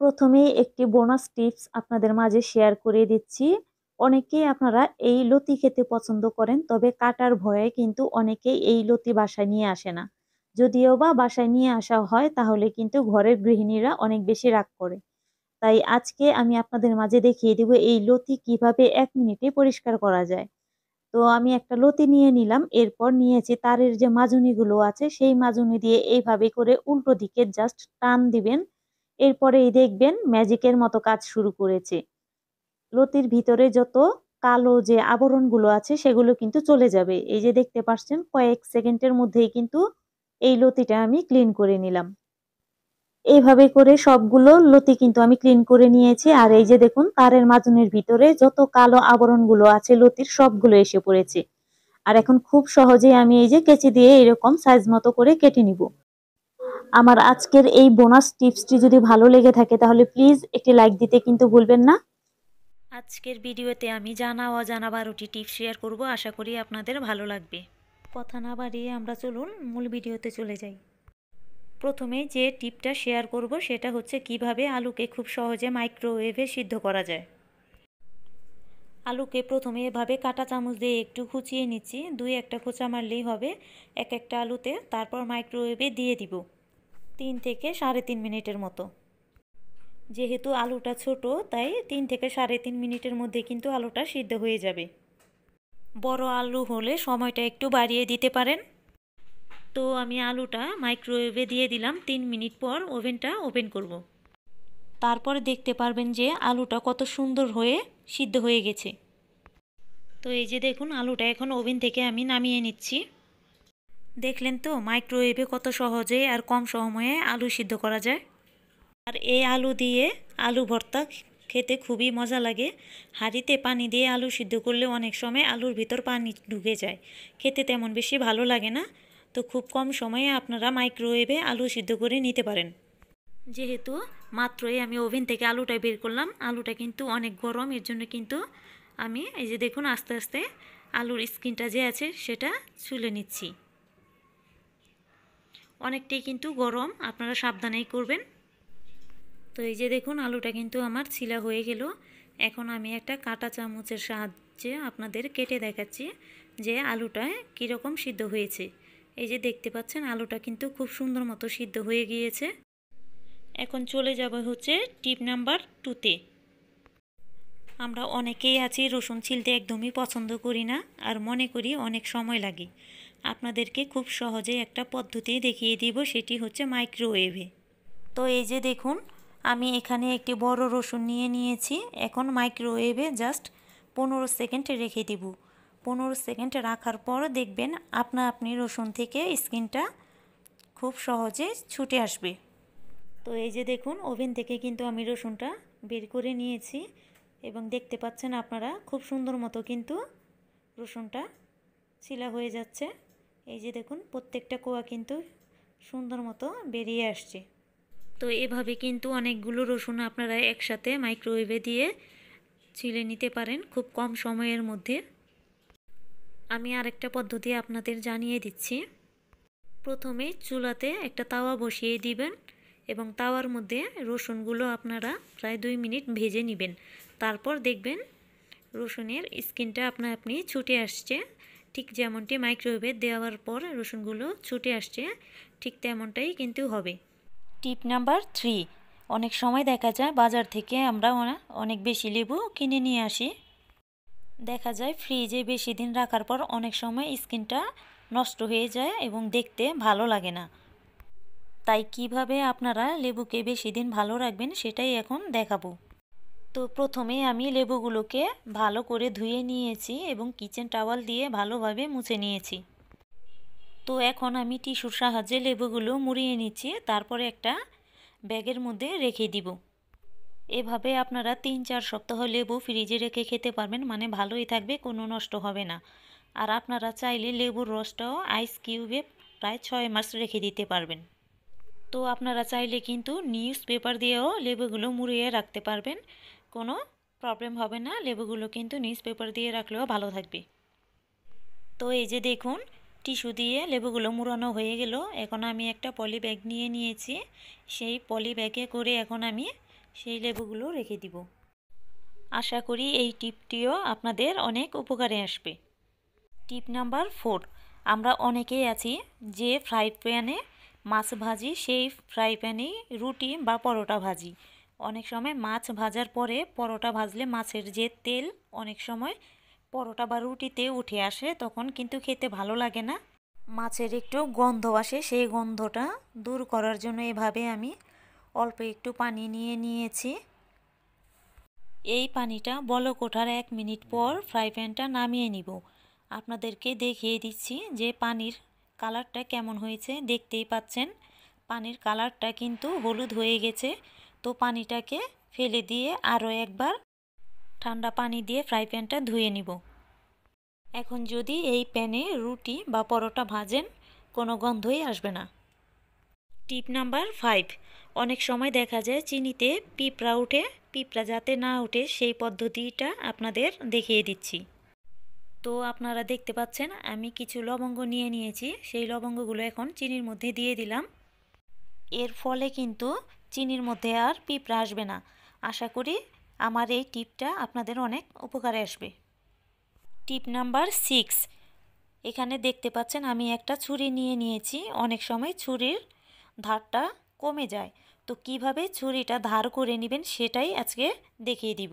প্রথমে একটি bonus tips আপনাদের মাঝে শেয়ার করে দিচ্ছি অনেকেই আপনারা এই লতি খেতে পছন্দ করেন তবে কাটার ভয়ে কিন্তু অনেকেই এই লতি বাসায় নিয়ে আসে না যদিও বা বাসায় নিয়ে আসা হয় তাহলে কিন্তু ঘরের গৃহিণীরা অনেক বেশি রাগ করে তাই আজকে আমি আপনাদের মাঝে দেখিয়ে দেব এই লতি কিভাবে এক মিনিটে পরিষ্কার করা যায় তো আমি একটা লতি নিয়ে নিলাম এরপর নিয়েছি তারের যে মাজুনিগুলো আছে সেই মাজুনি দিয়ে এইভাবে করে উল্টো দিকে জাস্ট টান দিবেন এরপরেই দেখবেন ম্যাজিকের মতো কাজ শুরু করেছে লতির ভিতরে যত কালো যে আবরণগুলো আছে সেগুলো কিন্তু চলে যাবে এই যে দেখতে পাচ্ছেন কয়েক সেকেন্ডের মধ্যেই কিন্তু এই লতিটা আমি ক্লিন করে নিলাম এইভাবে করে সবগুলো লতি কিন্তু আমি ক্লিন করে নিয়েছি আর এই যে দেখুন তারের মাজনের ভিতরে যত কালো আবরণগুলো আছে লতির সবগুলো এসে পড়েছে আর এখন খুব সহজেই আমি এই যে কেঁচি দিয়ে এরকম সাইজ মতো করে কেটে নিব আমার আজকের এই বোনাস টিপসটি যদি ভালো লেগে থাকে তাহলে প্লিজ একটি লাইক দিতে কিন্তু ভুলবেন না আজকের ভিডিওতে আমি জানা অজানা বারোটি টিপস শেয়ার করব আশা করি আপনাদের ভালো লাগবে কথা না বাড়িয়ে আমরা চলুন মূল ভিডিওতে চলে যাই প্রথমে যে টিপটা শেয়ার করব সেটা হচ্ছে কিভাবে আলুকে খুব সহজে মাইক্রোওয়েভে সিদ্ধ করা যায় আলুকে প্রথমে এভাবে কাটা চামচ দিয়ে একটু খুঁচিয়ে নিচ্ছি দুই একটা খোঁচা মারলেই হবে এক একটা আলুতে তারপর মাইক্রোওয়েভে দিয়ে দিব তিন থেকে সাড়ে তিন মিনিটের মতো যেহেতু আলুটা ছোট তাই তিন থেকে সাড়ে তিন মিনিটের মধ্যে কিন্তু আলুটা সিদ্ধ হয়ে যাবে বড় আলু হলে সময়টা একটু বাড়িয়ে দিতে পারেন তো আমি আলুটা মাইক্রোওয়েভে দিয়ে দিলাম তিন মিনিট পর ওভেনটা ওপেন করব। তারপরে দেখতে পারবেন যে আলুটা কত সুন্দর হয়ে সিদ্ধ হয়ে গেছে তো এই যে দেখুন আলুটা এখন ওভেন থেকে আমি নামিয়ে নিচ্ছি দেখলেন তো মাইক্রোওয়েভে কত সহজে আর কম সময়ে আলু সিদ্ধ করা যায় আর এই আলু দিয়ে আলু ভর্তা খেতে খুবই মজা লাগে হাঁড়িতে পানি দিয়ে আলু সিদ্ধ করলে অনেক সময় আলুর ভিতর পানি ঢুকে যায় খেতে তেমন বেশি ভালো লাগে না তো খুব কম সময়ে আপনারা মাইক্রোওয়েভে আলু সিদ্ধ করে নিতে পারেন যেহেতু মাত্রই আমি ওভেন থেকে আলুটা বের করলাম আলুটা কিন্তু অনেক গরম এর জন্য কিন্তু আমি এই যে দেখুন আস্তে আস্তে আলুর স্কিনটা যে আছে সেটা ছুলে নিচ্ছি অনেকটাই কিন্তু গরম আপনারা সাবধানেই করবেন তো এই যে দেখুন আলুটা কিন্তু আমার ছিলা হয়ে গেল এখন আমি একটা কাটা চামচের সাহায্যে আপনাদের কেটে দেখাচ্ছি যে আলুটা কীরকম সিদ্ধ হয়েছে এই যে দেখতে পাচ্ছেন আলুটা কিন্তু খুব সুন্দর মতো সিদ্ধ হয়ে গিয়েছে এখন চলে যাব হচ্ছে টিপ নাম্বার টুতে আমরা অনেকেই আছি রসুন ছিলতে একদমই পছন্দ করি না আর মনে করি অনেক সময় লাগে আপনাদেরকে খুব সহজে একটা পদ্ধতি দেখিয়ে দিব সেটি হচ্ছে মাইক্রোওয়েভে তো এই যে দেখুন আমি এখানে একটি বড় রসুন নিয়ে নিয়েছি এখন মাইক্রোওয়েভে জাস্ট পনেরো সেকেন্ড রেখে দিব পনেরো সেকেন্ড রাখার পর দেখবেন আপনা আপনি রসুন থেকে স্কিনটা খুব সহজে ছুটে আসবে তো এই যে দেখুন ওভেন থেকে কিন্তু আমি রসুনটা বের করে নিয়েছি এবং দেখতে পাচ্ছেন আপনারা খুব সুন্দর মতো কিন্তু রসুনটা ছিলা হয়ে যাচ্ছে এই যে দেখুন প্রত্যেকটা কোয়া কিন্তু সুন্দর মতো বেরিয়ে আসছে তো এভাবে কিন্তু অনেকগুলো রসুন আপনারা একসাথে মাইক্রোওয়েভে দিয়ে ছিলে নিতে পারেন খুব কম সময়ের মধ্যে আমি আরেকটা পদ্ধতি আপনাদের জানিয়ে দিচ্ছি প্রথমে চুলাতে একটা তাওয়া বসিয়ে দিবেন এবং তাওয়ার মধ্যে রসুনগুলো আপনারা প্রায় দুই মিনিট ভেজে নেবেন তারপর দেখবেন রসুনের স্কিনটা আপনা আপনি ছুটে আসছে ঠিক যেমনটি মাইক্রোওয়েভে দেওয়ার পর রসুনগুলো ছুটে আসছে ঠিক তেমনটাই কিন্তু হবে টিপ নাম্বার থ্রি অনেক সময় দেখা যায় বাজার থেকে আমরা অনেক বেশি লেবু কিনে নিয়ে আসি দেখা যায় ফ্রিজে বেশি দিন রাখার পর অনেক সময় স্কিনটা নষ্ট হয়ে যায় এবং দেখতে ভালো লাগে না তাই কিভাবে আপনারা লেবুকে বেশি দিন ভালো রাখবেন সেটাই এখন দেখাবো তো প্রথমে আমি লেবুগুলোকে ভালো করে ধুয়ে নিয়েছি এবং কিচেন টাওয়াল দিয়ে ভালোভাবে মুছে নিয়েছি তো এখন আমি টিস্যুর সাহায্যে লেবুগুলো মুড়িয়ে নিচ্ছি তারপরে একটা ব্যাগের মধ্যে রেখে দিব এভাবে আপনারা তিন চার সপ্তাহ লেবু ফ্রিজে রেখে খেতে পারবেন মানে ভালোই থাকবে কোনো নষ্ট হবে না আর আপনারা চাইলে লেবুর রসটাও আইস কিউবে প্রায় ছয় মাস রেখে দিতে পারবেন তো আপনারা চাইলে কিন্তু নিউজ পেপার দিয়েও লেবুগুলো মুড়িয়ে রাখতে পারবেন কোনো প্রবলেম হবে না লেবুগুলো কিন্তু নিউজ পেপার দিয়ে রাখলেও ভালো থাকবে তো এই যে দেখুন টিস্যু দিয়ে লেবুগুলো মুড়ানো হয়ে গেল এখন আমি একটা পলি ব্যাগ নিয়ে নিয়েছি সেই পলি ব্যাগে করে এখন আমি সেই লেবুগুলো রেখে দিব আশা করি এই টিপটিও আপনাদের অনেক উপকারে আসবে টিপ নাম্বার ফোর আমরা অনেকেই আছি যে ফ্রাই প্যানে মাছ ভাজি সেই ফ্রাই প্যানেই রুটি বা পরোটা ভাজি অনেক সময় মাছ ভাজার পরে পরোটা ভাজলে মাছের যে তেল অনেক সময় পরোটা বা রুটিতে উঠে আসে তখন কিন্তু খেতে ভালো লাগে না মাছের একটু গন্ধ আসে সেই গন্ধটা দূর করার জন্য এভাবে আমি অল্প একটু পানি নিয়ে নিয়েছি এই পানিটা বলক ওঠার এক মিনিট পর ফ্রাই প্যানটা নামিয়ে নিব আপনাদেরকে দেখিয়ে দিচ্ছি যে পানির কালারটা কেমন হয়েছে দেখতেই পাচ্ছেন পানির কালারটা কিন্তু হলুদ হয়ে গেছে তো পানিটাকে ফেলে দিয়ে আরও একবার ঠান্ডা পানি দিয়ে ফ্রাই প্যানটা ধুয়ে নিব এখন যদি এই প্যানে রুটি বা পরোটা ভাজেন কোনো গন্ধই আসবে না টিপ নাম্বার ফাইভ অনেক সময় দেখা যায় চিনিতে পিঁপড়া উঠে পিঁপড়া যাতে না উঠে সেই পদ্ধতিটা আপনাদের দেখিয়ে দিচ্ছি তো আপনারা দেখতে পাচ্ছেন আমি কিছু লবঙ্গ নিয়ে নিয়েছি সেই লবঙ্গগুলো এখন চিনির মধ্যে দিয়ে দিলাম এর ফলে কিন্তু চিনির মধ্যে আর পিঁপড়া আসবে না আশা করি আমার এই টিপটা আপনাদের অনেক উপকারে আসবে টিপ নাম্বার সিক্স এখানে দেখতে পাচ্ছেন আমি একটা ছুরি নিয়ে নিয়েছি অনেক সময় ছুরির ধারটা কমে যায় তো কিভাবে ছুরিটা ধার করে নেবেন সেটাই আজকে দেখিয়ে দিব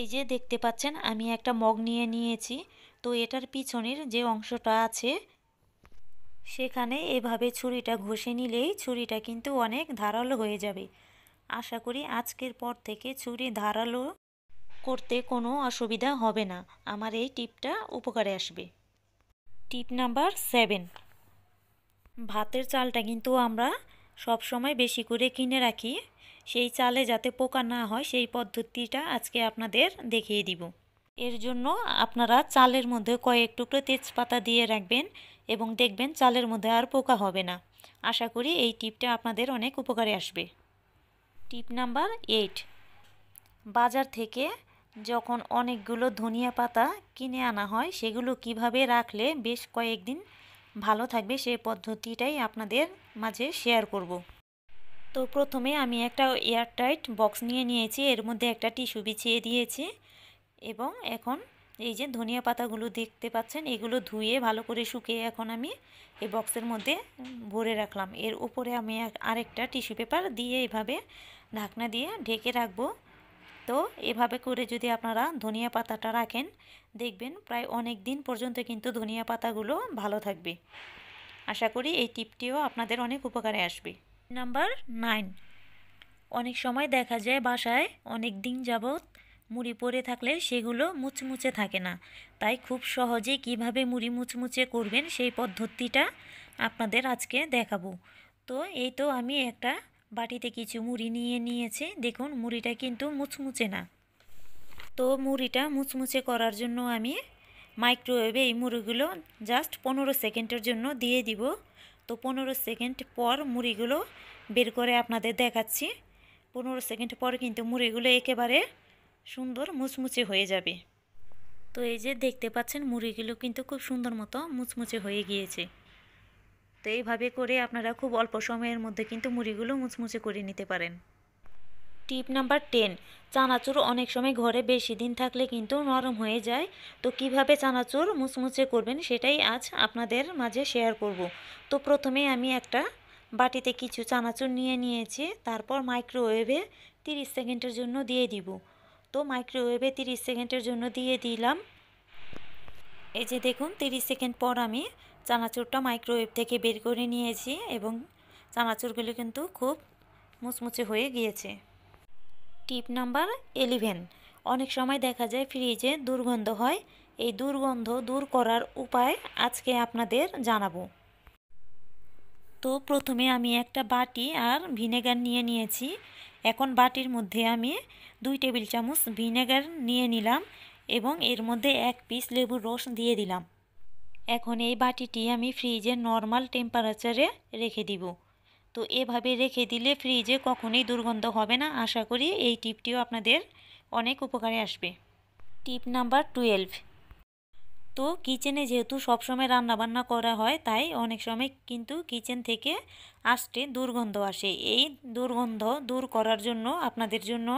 এই যে দেখতে পাচ্ছেন আমি একটা মগ নিয়ে নিয়েছি তো এটার পিছনের যে অংশটা আছে সেখানে এভাবে ছুরিটা ঘষে নিলেই ছুরিটা কিন্তু অনেক ধারালো হয়ে যাবে আশা করি আজকের পর থেকে ছুরি ধারালো করতে কোনো অসুবিধা হবে না আমার এই টিপটা উপকারে আসবে টিপ নাম্বার সেভেন ভাতের চালটা কিন্তু আমরা সব সময় বেশি করে কিনে রাখি সেই চালে যাতে পোকা না হয় সেই পদ্ধতিটা আজকে আপনাদের দেখিয়ে দিব এর জন্য আপনারা চালের মধ্যে কয়েক টুকরো তেজপাতা দিয়ে রাখবেন এবং দেখবেন চালের মধ্যে আর পোকা হবে না আশা করি এই টিপটা আপনাদের অনেক উপকারে আসবে টিপ নাম্বার এইট বাজার থেকে যখন অনেকগুলো ধনিয়া পাতা কিনে আনা হয় সেগুলো কিভাবে রাখলে বেশ কয়েকদিন ভালো থাকবে সে পদ্ধতিটাই আপনাদের মাঝে শেয়ার করব। তো প্রথমে আমি একটা এয়ারটাইট বক্স নিয়ে নিয়েছি এর মধ্যে একটা টিস্যু বিছিয়ে দিয়েছি এবং এখন এই যে ধনিয়া পাতাগুলো দেখতে পাচ্ছেন এগুলো ধুয়ে ভালো করে শুকিয়ে এখন আমি এই বক্সের মধ্যে ভরে রাখলাম এর উপরে আমি আরেকটা টিস্যু পেপার দিয়ে এভাবে ঢাকনা দিয়ে ঢেকে রাখব তো এভাবে করে যদি আপনারা ধনিয়া পাতাটা রাখেন দেখবেন প্রায় অনেক দিন পর্যন্ত কিন্তু ধনিয়া পাতাগুলো ভালো থাকবে আশা করি এই টিপটিও আপনাদের অনেক উপকারে আসবে নাম্বার নাইন অনেক সময় দেখা যায় বাসায় অনেক দিন যাবত মুড়ি পরে থাকলে সেগুলো মুচমুচে থাকে না তাই খুব সহজে কিভাবে মুড়ি মুচমুচে করবেন সেই পদ্ধতিটা আপনাদের আজকে দেখাবো তো এই তো আমি একটা বাটিতে কিছু মুড়ি নিয়ে নিয়েছি দেখুন মুড়িটা কিন্তু মুচমুচে না তো মুড়িটা মুচমুচে করার জন্য আমি মাইক্রোওয়েভে এই মুড়িগুলো জাস্ট পনেরো সেকেন্ডের জন্য দিয়ে দিব তো পনেরো সেকেন্ড পর মুড়িগুলো বের করে আপনাদের দেখাচ্ছি পনেরো সেকেন্ড পর কিন্তু মুড়িগুলো একেবারে সুন্দর মুচমুচে হয়ে যাবে তো এই যে দেখতে পাচ্ছেন মুড়িগুলো কিন্তু খুব সুন্দর মতো মুচমুচে হয়ে গিয়েছে তো এইভাবে করে আপনারা খুব অল্প সময়ের মধ্যে কিন্তু মুড়িগুলো মুচমুচে করে নিতে পারেন টিপ নাম্বার টেন চানাচুর অনেক সময় ঘরে বেশি দিন থাকলে কিন্তু নরম হয়ে যায় তো কিভাবে চানাচুর মুচমুচে করবেন সেটাই আজ আপনাদের মাঝে শেয়ার করব তো প্রথমে আমি একটা বাটিতে কিছু চানাচুর নিয়ে নিয়েছি তারপর মাইক্রোওয়েভে তিরিশ সেকেন্ডের জন্য দিয়ে দিব তো মাইক্রোওয়েভে তিরিশ সেকেন্ডের জন্য দিয়ে দিলাম এই যে দেখুন তিরিশ সেকেন্ড পর আমি চানাচুরটা মাইক্রোওয়েভ থেকে বের করে নিয়েছি এবং চানাচুরগুলো কিন্তু খুব মুচমুচে হয়ে গিয়েছে টিপ নাম্বার এলিভেন অনেক সময় দেখা যায় ফ্রিজে দুর্গন্ধ হয় এই দুর্গন্ধ দূর করার উপায় আজকে আপনাদের জানাবো তো প্রথমে আমি একটা বাটি আর ভিনেগার নিয়ে নিয়েছি এখন বাটির মধ্যে আমি দুই টেবিল চামচ ভিনেগার নিয়ে নিলাম এবং এর মধ্যে এক পিস লেবুর রস দিয়ে দিলাম এখন এই বাটিটি আমি ফ্রিজের নর্মাল টেম্পারেচারে রেখে দিব তো এভাবে রেখে দিলে ফ্রিজে কখনোই দুর্গন্ধ হবে না আশা করি এই টিপটিও আপনাদের অনেক উপকারে আসবে টিপ নাম্বার টুয়েলভ তো কিচেনে যেহেতু সবসময় রান্নাবান্না করা হয় তাই অনেক সময় কিন্তু কিচেন থেকে আসতে দুর্গন্ধ আসে এই দুর্গন্ধ দূর করার জন্য আপনাদের জন্য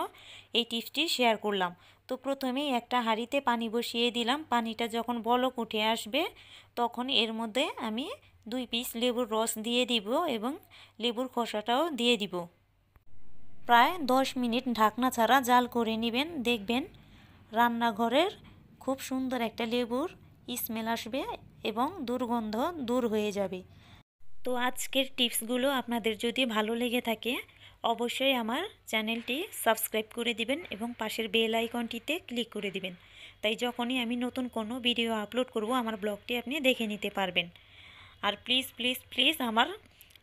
এই টিপসটি শেয়ার করলাম তো প্রথমেই একটা হাঁড়িতে পানি বসিয়ে দিলাম পানিটা যখন বলক উঠে আসবে তখন এর মধ্যে আমি দুই পিস লেবুর রস দিয়ে দিব এবং লেবুর খোসাটাও দিয়ে দিব প্রায় দশ মিনিট ঢাকনা ছাড়া জাল করে নেবেন দেখবেন রান্নাঘরের খুব সুন্দর একটা লেবুর স্মেল আসবে এবং দুর্গন্ধ দূর হয়ে যাবে তো আজকের টিপসগুলো আপনাদের যদি ভালো লেগে থাকে অবশ্যই আমার চ্যানেলটি সাবস্ক্রাইব করে দিবেন এবং পাশের বেল আইকনটিতে ক্লিক করে দিবেন তাই যখনই আমি নতুন কোনো ভিডিও আপলোড করব আমার ব্লগটি আপনি দেখে নিতে পারবেন আর প্লিজ প্লিজ প্লিজ আমার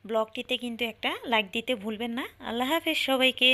ব্লগটিতে কিন্তু একটা লাইক দিতে ভুলবেন না আল্লাহ হাফেজ সবাইকে